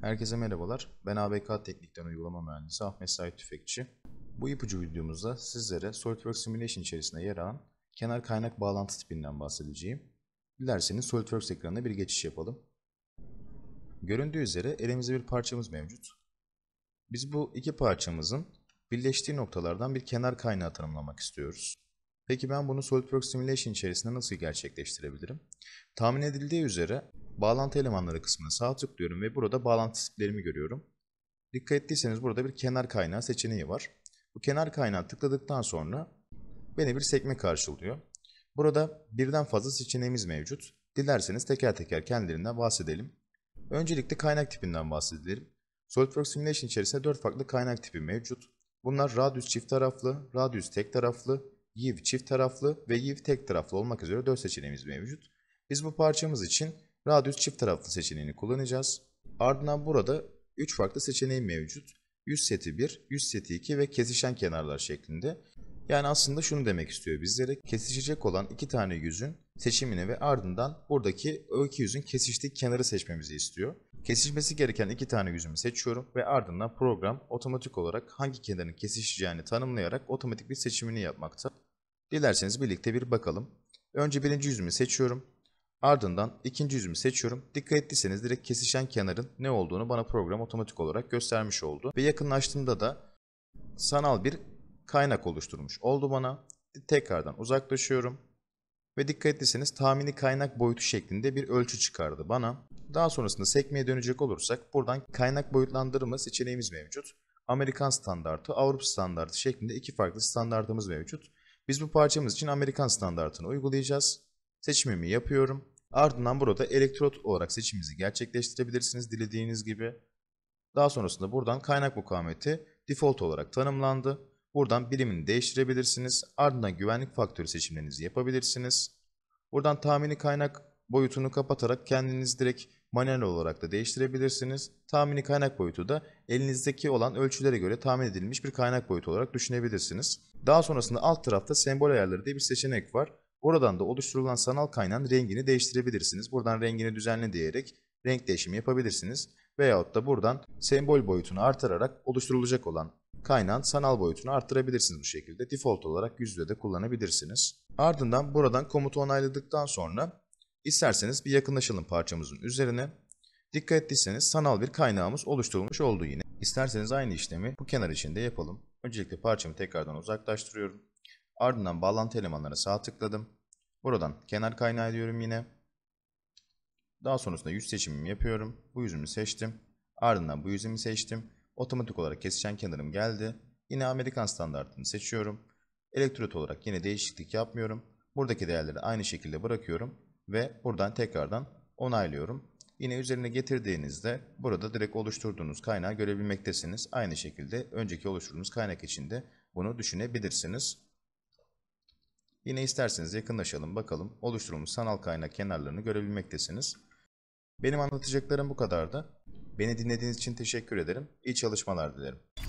Herkese merhabalar. Ben ABK Teknik'ten uygulama mühendisi Ahmet Sait Tüfekçi. Bu ipucu videomuzda sizlere SolidWorks Simulation içerisinde yer alan kenar kaynak bağlantı tipinden bahsedeceğim. Dilerseniz SolidWorks ekranına bir geçiş yapalım. Göründüğü üzere elimizde bir parçamız mevcut. Biz bu iki parçamızın birleştiği noktalardan bir kenar kaynağı tanımlamak istiyoruz. Peki ben bunu SolidWorks Simulation içerisinde nasıl gerçekleştirebilirim? Tahmin edildiği üzere bağlantı elemanları kısmına sağ tıklıyorum ve burada bağlantı tiplerimi görüyorum. Dikkat ettiyseniz burada bir kenar kaynağı seçeneği var. Bu kenar kaynağı tıkladıktan sonra beni bir sekme karşılıyor. Burada birden fazla seçeneğimiz mevcut. Dilerseniz teker teker kendilerinden bahsedelim. Öncelikle kaynak tipinden bahsedelim. SolidWorks Simulation içerisinde 4 farklı kaynak tipi mevcut. Bunlar radius çift taraflı, radius tek taraflı, yiv çift taraflı ve yiv tek taraflı olmak üzere 4 seçeneğimiz mevcut. Biz bu parçamız için Radius çift taraflı seçeneğini kullanacağız. Ardından burada 3 farklı seçeneği mevcut. Yüz seti 1, yüz seti 2 ve kesişen kenarlar şeklinde. Yani aslında şunu demek istiyor bizlere. Kesişecek olan iki tane yüzün seçimini ve ardından buradaki o iki yüzün kesiştiği kenarı seçmemizi istiyor. Kesişmesi gereken iki tane yüzümü seçiyorum ve ardından program otomatik olarak hangi kenarın kesişeceğini tanımlayarak otomatik bir seçimini yapmakta. Dilerseniz birlikte bir bakalım. Önce birinci yüzümü seçiyorum. Ardından ikinci yüzümü seçiyorum. Dikkat ettiyseniz direkt kesişen kenarın ne olduğunu bana program otomatik olarak göstermiş oldu. Ve yakınlaştığımda da sanal bir kaynak oluşturmuş oldu bana. Tekrardan uzaklaşıyorum. Ve dikkat ettiyseniz tahmini kaynak boyutu şeklinde bir ölçü çıkardı bana. Daha sonrasında sekmeye dönecek olursak buradan kaynak boyutlandırma seçeneğimiz mevcut. Amerikan standartı, Avrupa standartı şeklinde iki farklı standartımız mevcut. Biz bu parçamız için Amerikan standartını uygulayacağız. Seçimimi yapıyorum. Ardından burada elektrot olarak seçimimizi gerçekleştirebilirsiniz dilediğiniz gibi. Daha sonrasında buradan kaynak mukavemeti default olarak tanımlandı. Buradan birimini değiştirebilirsiniz. Ardından güvenlik faktörü seçimlerinizi yapabilirsiniz. Buradan tahmini kaynak boyutunu kapatarak kendiniz direkt manuel olarak da değiştirebilirsiniz. Tahmini kaynak boyutu da elinizdeki olan ölçülere göre tahmin edilmiş bir kaynak boyutu olarak düşünebilirsiniz. Daha sonrasında alt tarafta sembol ayarları diye bir seçenek var. Oradan da oluşturulan sanal kaynağın rengini değiştirebilirsiniz. Buradan rengini düzenle diyerek renk değişimi yapabilirsiniz. Veyahut da buradan sembol boyutunu artırarak oluşturulacak olan kaynağın sanal boyutunu arttırabilirsiniz bu şekilde. Default olarak yüzde de kullanabilirsiniz. Ardından buradan komutu onayladıktan sonra isterseniz bir yakınlaşalım parçamızın üzerine. Dikkat ettiyseniz sanal bir kaynağımız oluşturulmuş oldu yine. İsterseniz aynı işlemi bu kenar içinde yapalım. Öncelikle parçamı tekrardan uzaklaştırıyorum. Ardından bağlantı elemanlarına sağ tıkladım. Buradan kenar kaynağı diyorum yine. Daha sonrasında yüz seçimimi yapıyorum. Bu yüzümü seçtim. Ardından bu yüzümü seçtim. Otomatik olarak kesişen kenarım geldi. Yine Amerikan standartını seçiyorum. Elektrot olarak yine değişiklik yapmıyorum. Buradaki değerleri aynı şekilde bırakıyorum. Ve buradan tekrardan onaylıyorum. Yine üzerine getirdiğinizde burada direkt oluşturduğunuz kaynağı görebilmektesiniz. Aynı şekilde önceki oluşturduğunuz kaynak için de bunu düşünebilirsiniz. Yine isterseniz yakınlaşalım bakalım oluşturulmuş sanal kaynak kenarlarını görebilmektesiniz. Benim anlatacaklarım bu kadardı. Beni dinlediğiniz için teşekkür ederim. İyi çalışmalar dilerim.